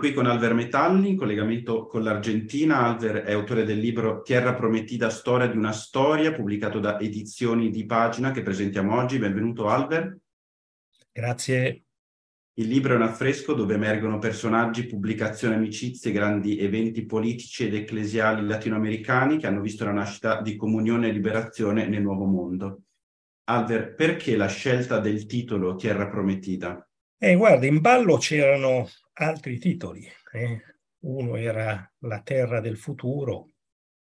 qui con Alver Metalli, in collegamento con l'Argentina. Alver è autore del libro Tierra Promettida, storia di una storia, pubblicato da Edizioni di Pagina, che presentiamo oggi. Benvenuto Alver. Grazie. Il libro è un affresco dove emergono personaggi, pubblicazioni, amicizie, grandi eventi politici ed ecclesiali latinoamericani che hanno visto la nascita di comunione e liberazione nel nuovo mondo. Alver, perché la scelta del titolo Tierra Promettida? Eh, guarda, in ballo c'erano altri titoli. Eh? Uno era La terra del futuro,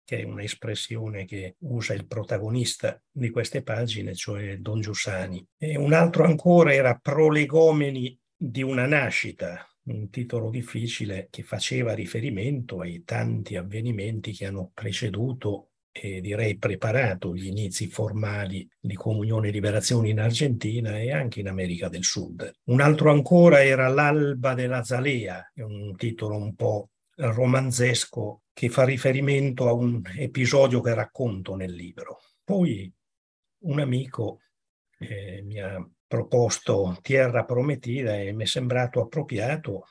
che è un'espressione che usa il protagonista di queste pagine, cioè Don Giussani. E un altro ancora era Prolegomeni di una nascita, un titolo difficile che faceva riferimento ai tanti avvenimenti che hanno preceduto eh, direi preparato gli inizi formali di Comunione e Liberazione in Argentina e anche in America del Sud. Un altro ancora era L'alba della Zalea, un titolo un po' romanzesco che fa riferimento a un episodio che racconto nel libro. Poi un amico eh, mi ha proposto Tierra Prometida e mi è sembrato appropriato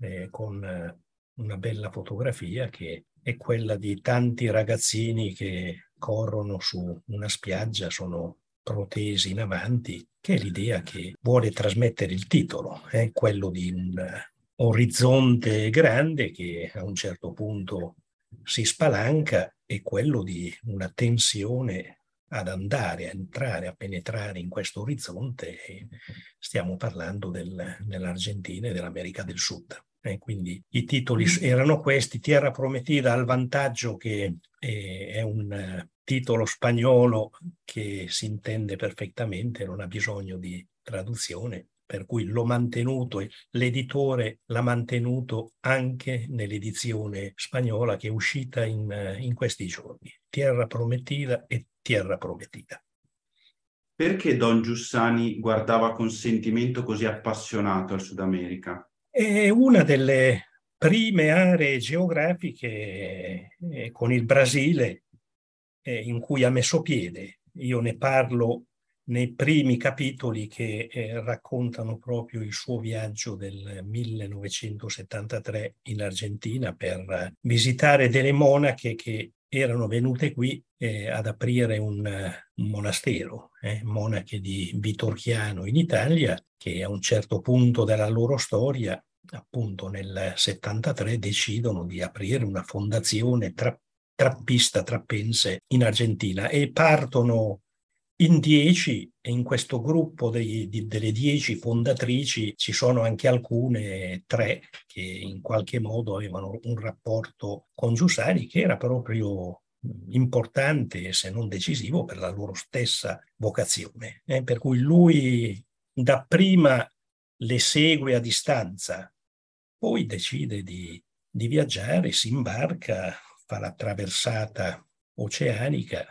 eh, con eh, una bella fotografia che è quella di tanti ragazzini che corrono su una spiaggia, sono protesi in avanti, che è l'idea che vuole trasmettere il titolo, è eh? quello di un orizzonte grande che a un certo punto si spalanca e quello di una tensione ad andare, a entrare, a penetrare in questo orizzonte. Stiamo parlando del, dell'Argentina e dell'America del Sud. Eh, quindi i titoli mm. erano questi, Tierra Prometida al vantaggio che eh, è un eh, titolo spagnolo che si intende perfettamente, non ha bisogno di traduzione, per cui l'ho mantenuto e l'editore l'ha mantenuto anche nell'edizione spagnola che è uscita in, eh, in questi giorni. Tierra Prometida e Tierra Prometida. Perché Don Giussani guardava con sentimento così appassionato al Sud America? È una delle prime aree geografiche eh, con il Brasile eh, in cui ha messo piede. Io ne parlo nei primi capitoli che eh, raccontano proprio il suo viaggio del 1973 in Argentina per visitare delle monache che erano venute qui eh, ad aprire un, eh, un monastero, eh, monache di Vitorchiano in Italia, che a un certo punto della loro storia, appunto nel 73, decidono di aprire una fondazione tra, trappista, trappense in Argentina e partono in dieci, in questo gruppo dei, di, delle dieci fondatrici, ci sono anche alcune, tre, che in qualche modo avevano un rapporto con Giussani che era proprio importante, se non decisivo, per la loro stessa vocazione. Eh? per cui lui dapprima le segue a distanza, poi decide di, di viaggiare, si imbarca, fa la traversata oceanica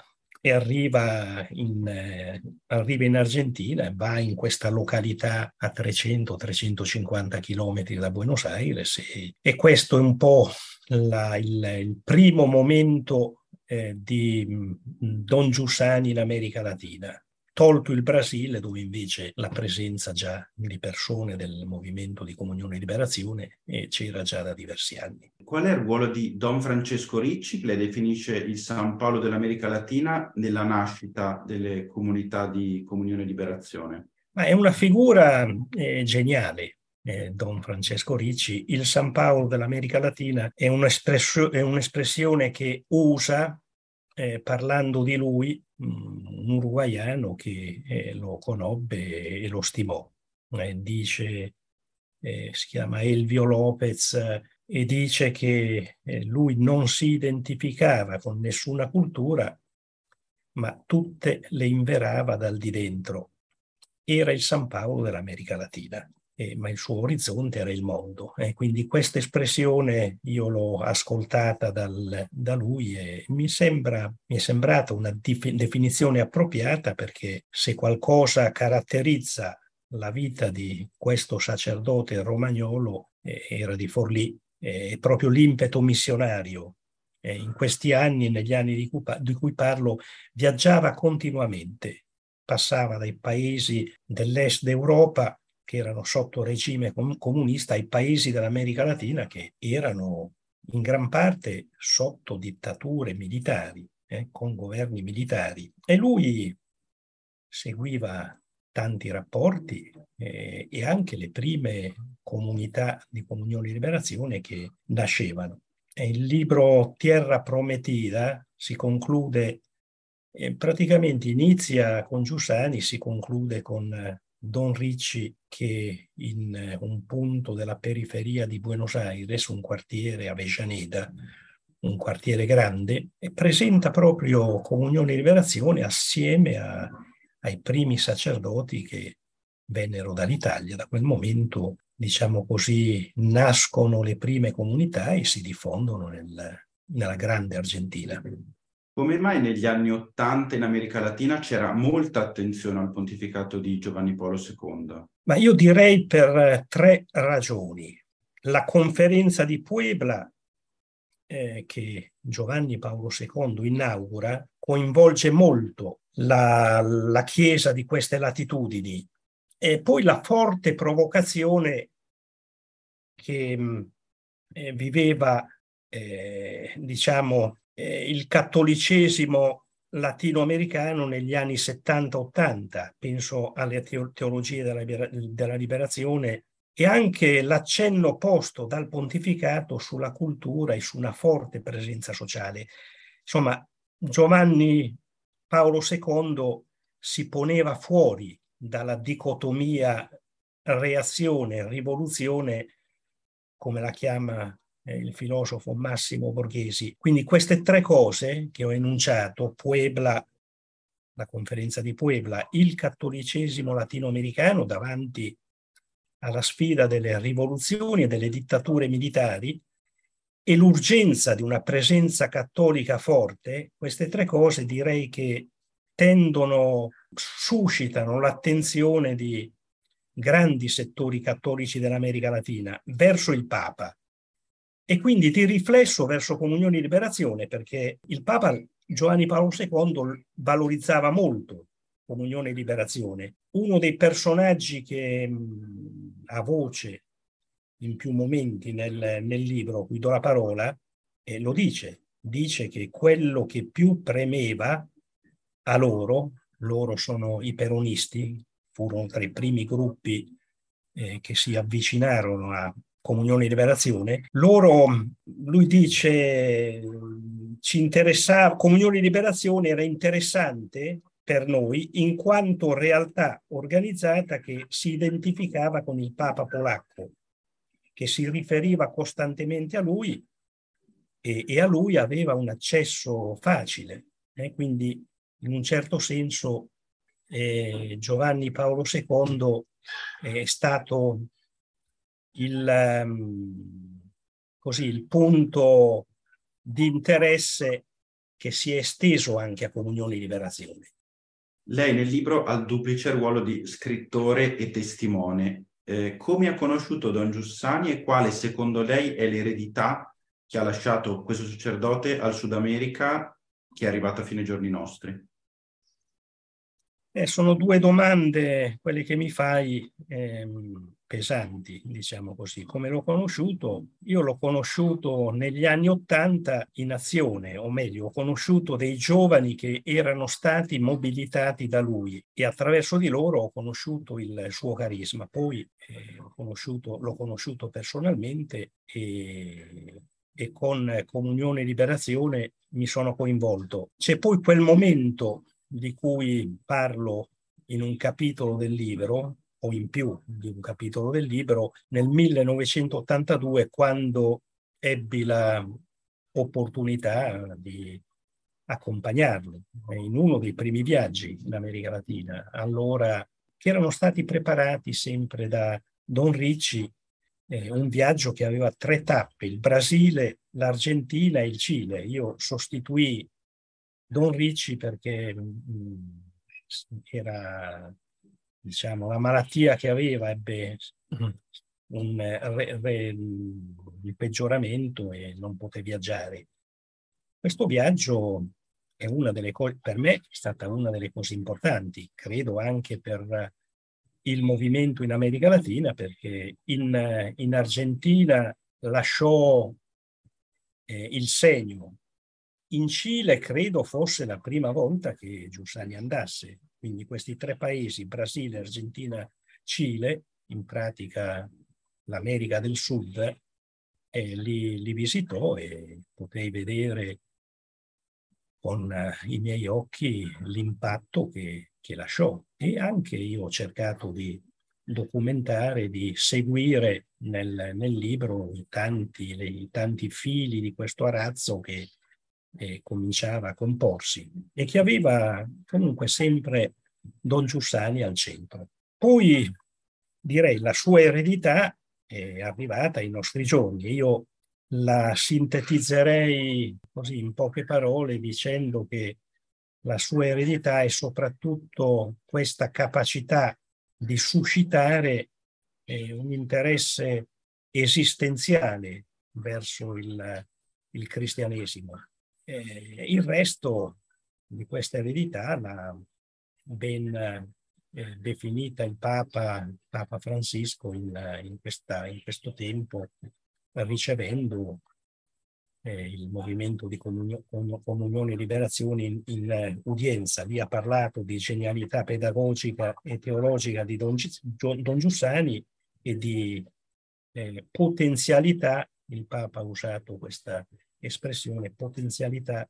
e arriva in, eh, arriva in Argentina e va in questa località a 300-350 km da Buenos Aires e, e questo è un po' la, il, il primo momento eh, di mm, Don Giussani in America Latina tolto il Brasile, dove invece la presenza già di persone del movimento di Comunione e Liberazione c'era già da diversi anni. Qual è il ruolo di Don Francesco Ricci, che lei definisce il San Paolo dell'America Latina, nella nascita delle comunità di Comunione e Liberazione? Ma è una figura eh, geniale, eh, Don Francesco Ricci, il San Paolo dell'America Latina è, un'espressione, è un'espressione che usa eh, parlando di lui mm, un uruguaiano che eh, lo conobbe e lo stimò. Eh, dice, eh, si chiama Elvio Lopez, eh, e dice che lui non si identificava con nessuna cultura, ma tutte le inverava dal di dentro. Era il San Paolo dell'America Latina eh, ma il suo orizzonte era il mondo. Eh. Quindi questa espressione io l'ho ascoltata dal, da lui e mi, sembra, mi è sembrata una definizione appropriata perché se qualcosa caratterizza la vita di questo sacerdote romagnolo eh, era di Forlì, eh, proprio l'impeto missionario. Eh, in questi anni, negli anni di cui, di cui parlo, viaggiava continuamente, passava dai paesi dell'est d'Europa che erano sotto regime comunista ai paesi dell'America Latina che erano in gran parte sotto dittature militari, eh, con governi militari. E lui seguiva tanti rapporti eh, e anche le prime comunità di comunione e liberazione che nascevano. E il libro Tierra Prometida si conclude, eh, praticamente inizia con Giussani, si conclude con eh, Don Ricci che in eh, un punto della periferia di Buenos Aires, un quartiere Avellaneda, un quartiere grande, presenta proprio Comunione e Liberazione assieme a, ai primi sacerdoti che vennero dall'Italia. Da quel momento, diciamo così, nascono le prime comunità e si diffondono nel, nella grande Argentina. Come mai negli anni Ottanta in America Latina c'era molta attenzione al pontificato di Giovanni Paolo II? Ma io direi per eh, tre ragioni. La conferenza di Puebla, eh, che Giovanni Paolo II inaugura, coinvolge molto la, la Chiesa di queste latitudini e poi la forte provocazione che mm, eh, viveva, eh, diciamo, eh, il cattolicesimo latinoamericano negli anni 70-80, penso alle teologie della, della liberazione e anche l'accenno posto dal pontificato sulla cultura e su una forte presenza sociale. Insomma, Giovanni Paolo II si poneva fuori dalla dicotomia reazione-rivoluzione, come la chiama il filosofo Massimo Borghesi. Quindi queste tre cose che ho enunciato, Puebla, la conferenza di Puebla, il cattolicesimo latinoamericano davanti alla sfida delle rivoluzioni e delle dittature militari e l'urgenza di una presenza cattolica forte, queste tre cose direi che tendono, suscitano l'attenzione di grandi settori cattolici dell'America Latina verso il Papa e quindi di riflesso verso comunione e liberazione, perché il Papa Giovanni Paolo II valorizzava molto comunione e liberazione. Uno dei personaggi che mh, ha voce in più momenti nel, nel libro a do la parola eh, lo dice, dice che quello che più premeva a loro, loro sono i peronisti, furono tra i primi gruppi eh, che si avvicinarono a Comunione e Liberazione, loro, lui dice, ci interessava, Comunione e Liberazione era interessante per noi in quanto realtà organizzata che si identificava con il Papa polacco, che si riferiva costantemente a lui e, e a lui aveva un accesso facile. Eh? Quindi in un certo senso eh, Giovanni Paolo II è stato il, ehm, così, il punto di interesse che si è esteso anche a Comunione e Liberazione. Lei nel libro ha il duplice ruolo di scrittore e testimone. Eh, come ha conosciuto Don Giussani e quale secondo lei è l'eredità che ha lasciato questo sacerdote al Sud America che è arrivata a fine giorni nostri? Eh, sono due domande, quelle che mi fai, ehm, pesanti, diciamo così. Come l'ho conosciuto? Io l'ho conosciuto negli anni Ottanta in azione, o meglio, ho conosciuto dei giovani che erano stati mobilitati da lui e attraverso di loro ho conosciuto il suo carisma. Poi eh, ho conosciuto, l'ho conosciuto personalmente e e con Comunione e Liberazione mi sono coinvolto. C'è poi quel momento di cui parlo in un capitolo del libro, o in più di un capitolo del libro, nel 1982 quando ebbi l'opportunità di accompagnarlo in uno dei primi viaggi in America Latina, allora che erano stati preparati sempre da Don Ricci, eh, un viaggio che aveva tre tappe, il Brasile, l'Argentina e il Cile. Io sostituì Don Ricci perché mh, mm, era diciamo, la malattia che aveva ebbe mm-hmm. un, eh, re, re, un peggioramento e non poté viaggiare. Questo viaggio è una delle cose, per me è stata una delle cose importanti, credo anche per il movimento in America Latina, perché in, in Argentina lasciò eh, il segno. In Cile credo fosse la prima volta che Giussani andasse, quindi questi tre paesi, Brasile, Argentina, Cile, in pratica l'America del Sud, eh, li, li visitò e potei vedere con eh, i miei occhi l'impatto che, che lasciò. E anche io ho cercato di documentare, di seguire nel, nel libro i tanti, i tanti fili di questo arazzo che eh, cominciava a comporsi e che aveva comunque sempre Don Giussani al centro. Poi direi la sua eredità è arrivata ai nostri giorni. Io la sintetizzerei così in poche parole dicendo che la sua eredità è soprattutto questa capacità di suscitare eh, un interesse esistenziale verso il, il cristianesimo, eh, il resto di questa eredità l'ha ben eh, definita il Papa, Papa Francesco in, in, questa, in, questo tempo, ricevendo eh, il movimento di comunio, comunione e liberazione in, in eh, udienza. Lì ha parlato di genialità pedagogica e teologica di Don, Don Giussani e di eh, potenzialità, il Papa ha usato questa espressione, potenzialità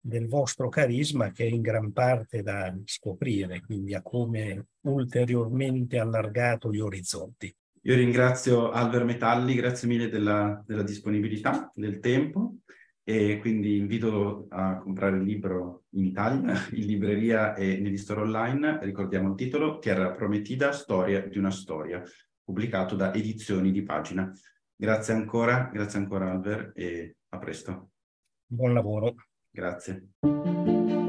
del vostro carisma che è in gran parte da scoprire, quindi ha come ulteriormente allargato gli orizzonti. Io ringrazio Albert Metalli, grazie mille della, della disponibilità, del tempo e quindi invito a comprare il libro in Italia, in libreria e negli store online. Ricordiamo il titolo Terra Prometida, Storia di una storia, pubblicato da Edizioni di Pagina. Grazie ancora, grazie ancora Albert e a presto. Buon lavoro. Grazie.